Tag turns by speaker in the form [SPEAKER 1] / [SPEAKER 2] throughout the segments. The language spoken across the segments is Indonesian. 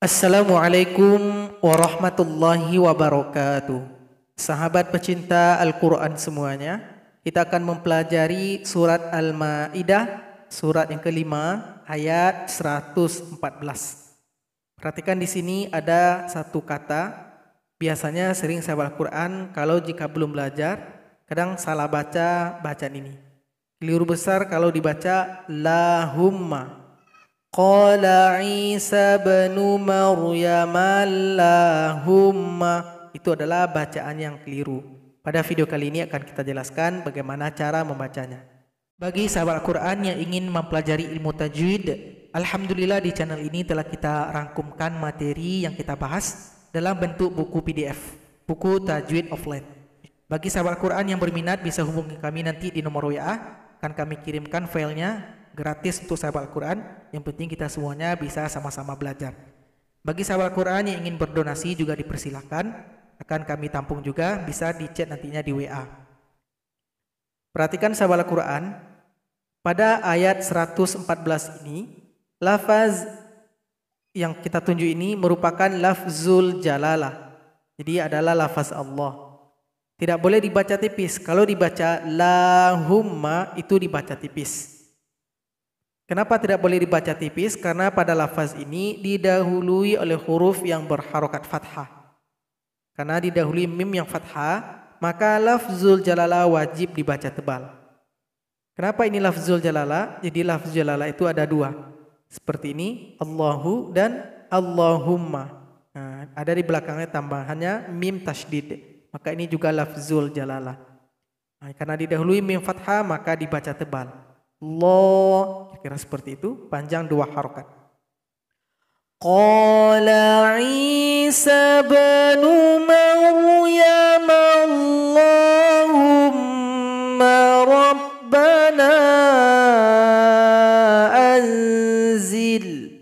[SPEAKER 1] Assalamualaikum warahmatullahi wabarakatuh. Sahabat pecinta Al-Quran semuanya, kita akan mempelajari surat Al-Ma'idah, surat yang kelima, ayat 114. Perhatikan di sini ada satu kata, biasanya sering saya Al-Quran, kalau jika belum belajar, kadang salah baca bacaan ini. Keliru besar kalau dibaca lahumma قال Isa بن مريم اللهم itu adalah bacaan yang keliru. Pada video kali ini akan kita jelaskan bagaimana cara membacanya. Bagi sahabat Al-Quran yang ingin mempelajari ilmu tajwid, Alhamdulillah di channel ini telah kita rangkumkan materi yang kita bahas dalam bentuk buku PDF, buku tajwid offline. Bagi sahabat Al-Quran yang berminat bisa hubungi kami nanti di nomor WA, akan kami kirimkan filenya gratis untuk sahabat Al-Quran. Yang penting kita semuanya bisa sama-sama belajar. Bagi sahabat Al-Quran yang ingin berdonasi juga dipersilahkan. Akan kami tampung juga, bisa di chat nantinya di WA. Perhatikan sahabat Al-Quran. Pada ayat 114 ini, lafaz yang kita tunjuk ini merupakan lafzul jalalah. Jadi adalah lafaz Allah. Tidak boleh dibaca tipis. Kalau dibaca lahumma itu dibaca tipis. Kenapa tidak boleh dibaca tipis? Karena pada lafaz ini didahului oleh huruf yang berharokat fathah. Karena didahului mim yang fathah, maka lafzul jalala wajib dibaca tebal. Kenapa ini lafzul jalala? Jadi lafzul jalala itu ada dua. Seperti ini, Allahu dan Allahumma. Nah, ada di belakangnya tambahannya mim tasdid. Maka ini juga lafzul jalala. Nah, karena didahului mim fathah, maka dibaca tebal. Allah kira seperti itu panjang dua harokat
[SPEAKER 2] Qala Isa bin Maryam Allahumma Rabbana anzil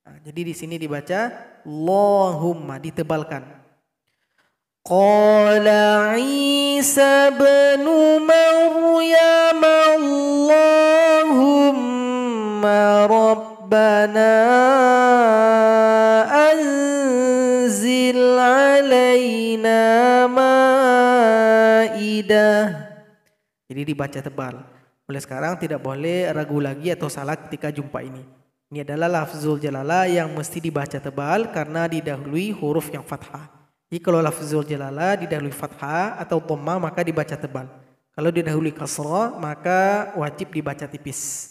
[SPEAKER 2] nah, jadi di
[SPEAKER 1] sini dibaca Allahumma ditebalkan Qala
[SPEAKER 2] Isa bin Maryam ربنا أنزل علينا مائدة
[SPEAKER 1] Jadi dibaca tebal. Mulai sekarang tidak boleh ragu lagi atau salah ketika jumpa ini. Ini adalah lafzul jalala yang mesti dibaca tebal karena didahului huruf yang fathah. Jadi kalau lafzul jalala didahului fathah atau tomma maka dibaca tebal. Kalau didahului kasra maka wajib
[SPEAKER 2] dibaca tipis.